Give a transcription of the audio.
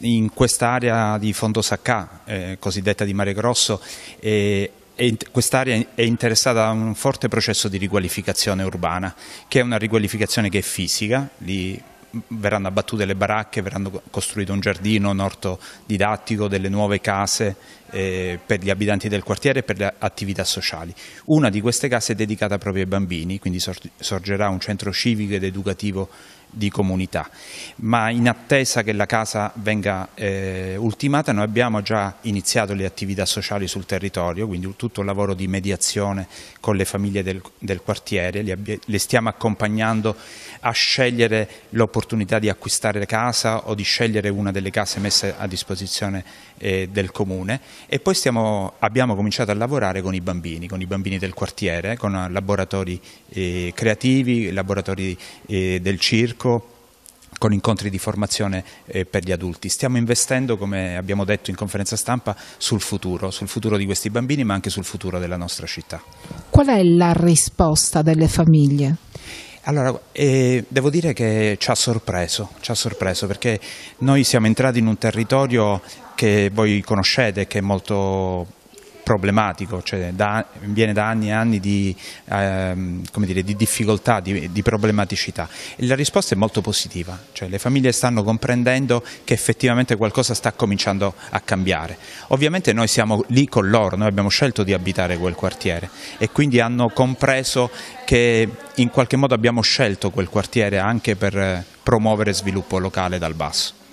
in quest'area di Fondo Sacca, eh, cosiddetta di Mare Grosso, eh, quest'area è interessata a un forte processo di riqualificazione urbana, che è una riqualificazione che è fisica, lì verranno abbattute le baracche, verranno costruito un giardino, un orto didattico, delle nuove case eh, per gli abitanti del quartiere e per le attività sociali. Una di queste case è dedicata proprio ai bambini, quindi sorgerà un centro civico ed educativo di comunità, ma in attesa che la casa venga eh, ultimata noi abbiamo già iniziato le attività sociali sul territorio, quindi tutto il lavoro di mediazione con le famiglie del, del quartiere, le, le stiamo accompagnando a scegliere l'opportunità di acquistare casa o di scegliere una delle case messe a disposizione eh, del comune e poi stiamo, abbiamo cominciato a lavorare con i bambini, con i bambini del quartiere, con laboratori eh, creativi, laboratori eh, del circo, pubblico con incontri di formazione eh, per gli adulti. Stiamo investendo, come abbiamo detto in conferenza stampa, sul futuro, sul futuro di questi bambini ma anche sul futuro della nostra città. Qual è la risposta delle famiglie? Allora, eh, devo dire che ci ha sorpreso, ci ha sorpreso perché noi siamo entrati in un territorio che voi conoscete, che è molto problematico, cioè da, viene da anni e anni di, ehm, dire, di difficoltà, di, di, problematicità. E la risposta è molto positiva, cioè le famiglie stanno comprendendo che effettivamente qualcosa sta cominciando a cambiare. Ovviamente noi siamo lì con loro, noi abbiamo scelto di abitare quel quartiere e quindi hanno compreso che in qualche modo abbiamo scelto quel quartiere anche per promuovere sviluppo locale dal basso.